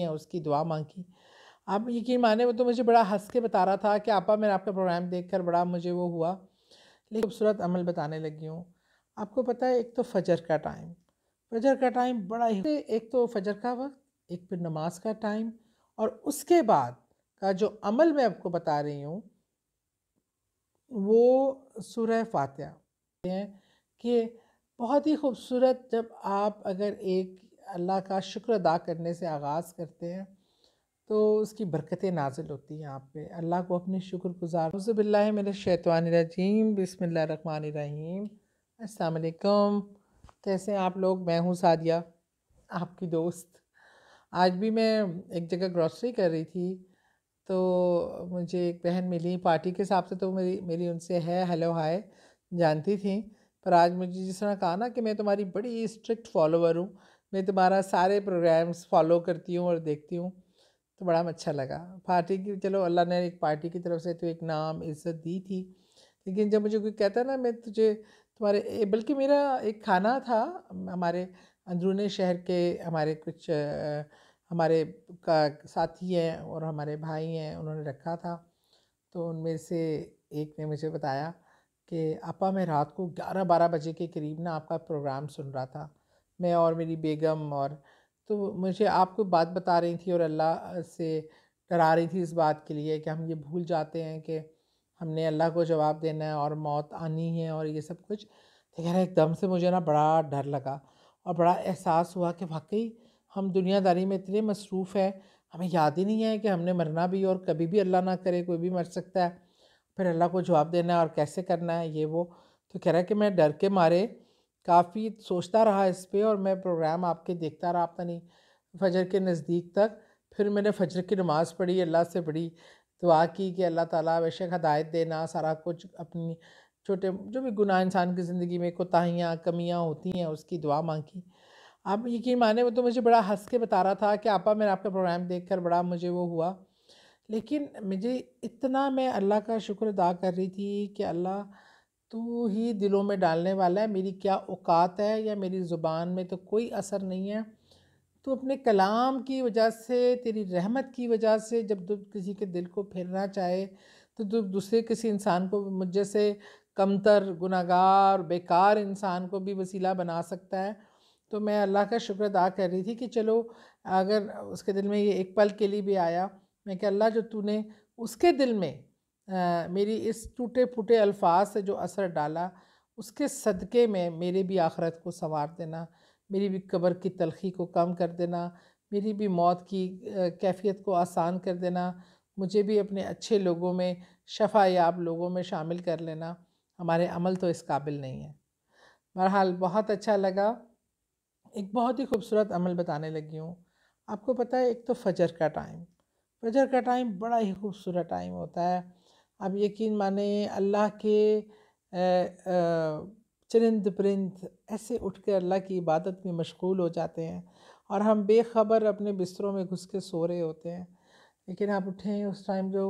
हैं उसकी दुआ मांगी आप यकीन माने वो तो मुझे बड़ा हंस के बता रहा था कि आपा मैंने आपका प्रोग्राम देखकर बड़ा मुझे वो हुआ लेकिन खूबसूरत अमल बताने लगी हूँ आपको पता है एक तो फजर का टाइम फजर का टाइम बड़ा ही एक तो फजर का वक्त एक फिर नमाज का टाइम और उसके बाद का जो अमल मैं आपको बता रही हूँ वो सुरह फातह कि बहुत ही खूबसूरत जब आप अगर एक अल्लाह का शुक्र अदा करने से आगाज़ करते हैं तो उसकी बरकतें नाजिल होती हैं आप पे अल्लाह को अपने गुज़ार रज़बिल्ला मेरे शैतवानरजीम रहीम असलकम कैसे हैं आप लोग मैं हूँ सादिया आपकी दोस्त आज भी मैं एक जगह ग्रॉसरी कर रही थी तो मुझे एक बहन मिली पार्टी के हिसाब से तो मेरी मेरी उनसे है हेलो हाय जानती थी पर आज मुझे जिस तरह कहा ना कि मैं तुम्हारी बड़ी स्ट्रिक्ट फॉलोवर हूँ मैं तुम्हारा सारे प्रोग्राम्स फॉलो करती हूँ और देखती हूँ तो बड़ा अच्छा लगा पार्टी की चलो अल्लाह ने एक पार्टी की तरफ से तो एक नाम इज़्ज़त दी थी लेकिन जब मुझे कोई कहता ना मैं तुझे तुम्हारे बल्कि मेरा एक खाना था हमारे अंदरूनी शहर के हमारे कुछ हमारे का साथी हैं और हमारे भाई हैं उन्होंने रखा था तो उनमें से एक ने मुझे बताया कि आपा मैं रात को 11-12 बजे के करीब ना आपका प्रोग्राम सुन रहा था मैं और मेरी बेगम और तो मुझे आपको बात बता रही थी और अल्लाह से डरा रही थी इस बात के लिए कि हम ये भूल जाते हैं कि हमने अल्लाह को जवाब देना है और मौत आनी है और ये सब कुछ तो कह रहा एकदम से मुझे ना बड़ा डर लगा और बड़ा एहसास हुआ कि वाकई हम दुनियादारी में इतने मसरूफ़ हैं हमें याद ही नहीं है कि हमने मरना भी और कभी भी अल्लाह ना करे कोई भी मर सकता है फिर अल्लाह को जवाब देना है और कैसे करना है ये वो तो कह रहा है कि मैं डर के मारे काफ़ी सोचता रहा इस पर और मैं प्रोग्राम आपके देखता रहा पता नहीं फजर के नज़दीक तक फिर मैंने फजर की नमाज़ पढ़ी अल्लाह से बड़ी दुआ की कि अल्लाह ताला बेशक हदायत देना सारा कुछ अपनी छोटे जो भी गुनाह इंसान की ज़िंदगी में कोताहियाँ कमियाँ होती हैं उसकी दुआ मांगी आप यकीन माने वो तो मुझे बड़ा हंस के बता रहा था कि आपा मैंने आपका प्रोग्राम देख कर बड़ा मुझे वो हुआ लेकिन मुझे इतना मैं अल्लाह का शुक्र अदा कर रही थी कि अल्लाह तू ही दिलों में डालने वाला है मेरी क्या औकात है या मेरी ज़ुबान में तो कोई असर नहीं है तो अपने कलाम की वजह से तेरी रहमत की वजह से जब किसी के दिल को फिरना चाहे तो जब दूसरे किसी इंसान को मुझे से कमतर गुनागार बेकार इंसान को भी वसीला बना सकता है तो मैं अल्लाह का शुक्र अदा कर रही थी कि चलो अगर उसके दिल में ये एक पल के लिए भी आया मैं कि अल्लाह जो तूने उसके दिल में आ, मेरी इस टूटे फूटे अल्फाज से जो असर डाला उसके सदक़े में मेरे भी आखरत को संवार देना मेरी भी कब्र की तलखी को कम कर देना मेरी भी मौत की कैफियत को आसान कर देना मुझे भी अपने अच्छे लोगों में शफा याब लोगों में शामिल कर लेना हमारे अमल तो इस काबिल नहीं है बहरहाल बहुत अच्छा लगा एक बहुत ही खूबसूरत अमल बताने लगी हूँ आपको पता है एक तो फजर का टाइम फजर का टाइम बड़ा ही खूबसूरत टाइम होता है आप यकीन माने अल्लाह के चरिंद परिंद ऐसे उठ के अल्लाह की इबादत में मशगूल हो जाते हैं और हम बेखबर अपने बिस्तरों में घुस के सो रहे होते हैं लेकिन आप उठें उस टाइम जो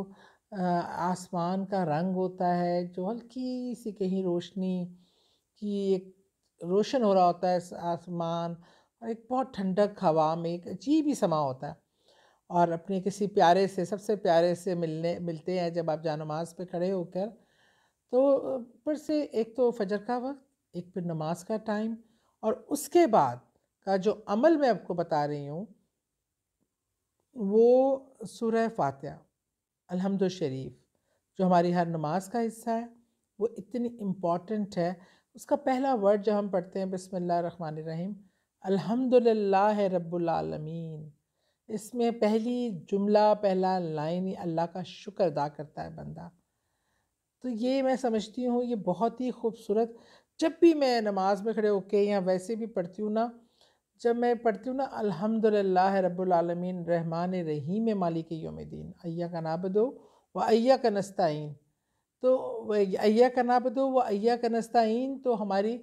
आसमान का रंग होता है जो हल्की सी कहीं रोशनी की एक रोशन हो रहा होता है आसमान और एक बहुत ठंडक हवा में एक अजीब ही समा होता है और अपने किसी प्यारे से सबसे प्यारे से मिलने मिलते हैं जब आप जानमाज पे खड़े होकर तो फिर से एक तो फजर का वक्त एक फिर नमाज का टाइम और उसके बाद का जो अमल मैं आपको बता रही हूँ वो सूर्य फातह अलहमद शरीफ जो हमारी हर नमाज का हिस्सा है वो इतनी इम्पॉर्टेंट है उसका पहला वर्ड जब हम पढ़ते हैं बसमिल्ल रन रहीम अलहमदिल्ला रब्बुलमीन इसमें पहली जुमला पहला लाइन अल्लाह का शुक्र अदा करता है बंदा तो ये मैं समझती हूँ ये बहुत ही खूबसूरत जब भी मैं नमाज में खड़े होके या वैसे भी पढ़ती हूँ ना जब मैं पढ़ती हूँ ना अल्हम्दुलिल्लाह रब्लमीन रहमान रहीम मालिक योमद्दीन अय्या का नाबदो व अय्या का नस्ताइन तो अय्या का नाबदो व अय्या का नस्ताइन तो हमारी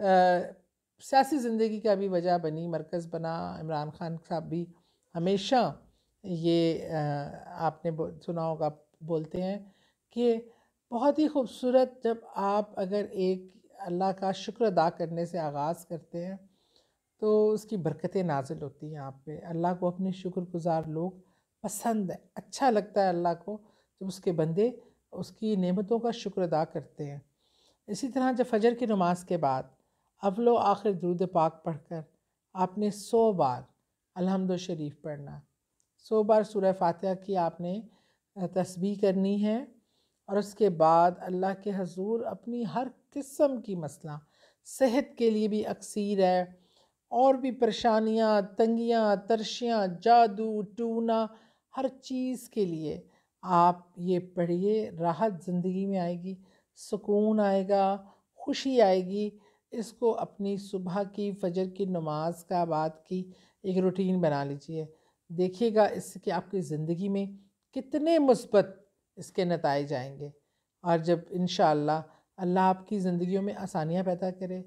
सियासी ज़िंदगी का भी वजह बनी मरकज़ बना इमरान खान साहब भी हमेशा ये आपने सुना होगा बोलते हैं कि बहुत ही खूबसूरत जब आप अगर एक अल्लाह का शुक्र अदा करने से आगाज़ करते हैं तो उसकी बरकतें नाजिल होती हैं आप पे अल्लाह को अपने शुक्रगुजार लोग पसंद है अच्छा लगता है अल्लाह को जब उसके बंदे उसकी नेमतों का शुक्र अदा करते हैं इसी तरह जब फजर की नमाज के बाद अवलो आखिर दरूद पाक पढ़कर आपने सौ बार अलहमद शरीफ पढ़ना सौ बार सूर्य फातिहा की आपने तस्बी करनी है और उसके बाद अल्लाह के हजूर अपनी हर किस्म की मसला सेहत के लिए भी अक्सर है और भी परेशानियाँ तंगियाँ तरशियाँ जादू टूना हर चीज़ के लिए आप ये पढ़िए राहत ज़िंदगी में आएगी सुकून आएगा खुशी आएगी इसको अपनी सुबह की फ़जर की नमाज का बाद की एक रूटीन बना लीजिए देखिएगा इसके आपकी ज़िंदगी में कितने मुस्बत इसके नतज आएंगे और जब इन अल्लाह आपकी ज़िंदगी में आसानियाँ पैदा करे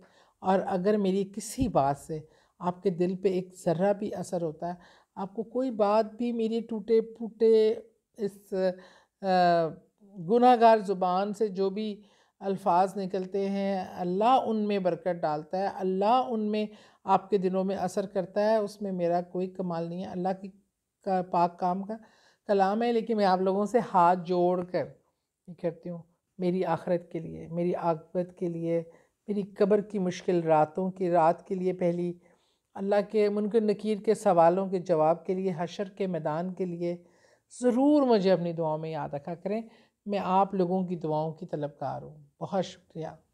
और अगर मेरी किसी बात से आपके दिल पे एक ज़र्रा भी असर होता है आपको कोई बात भी मेरी टूटे फूटे इस गुनागार ज़ुबान से जो भी अल्फाज निकलते हैं अल्लाह उनमें बरकत डालता है अल्लाह उनमें आपके दिलों में असर करता है उसमें मेरा कोई कमाल नहीं है अल्लाह की का पाक काम का कलाम है लेकिन मैं आप लोगों से हाथ जोड़ कर करती हूँ मेरी आखरत के लिए मेरी आगबत के लिए मेरी कब्र की मुश्किल रातों की रात के लिए पहली अल्लाह के मुनकर नकीर के सवालों के जवाब के लिए हशर के मैदान के लिए ज़रूर मुझे अपनी दुआओं में याद रखा करें मैं आप लोगों की दुआओं की तलबकार हूँ बहुत शुक्रिया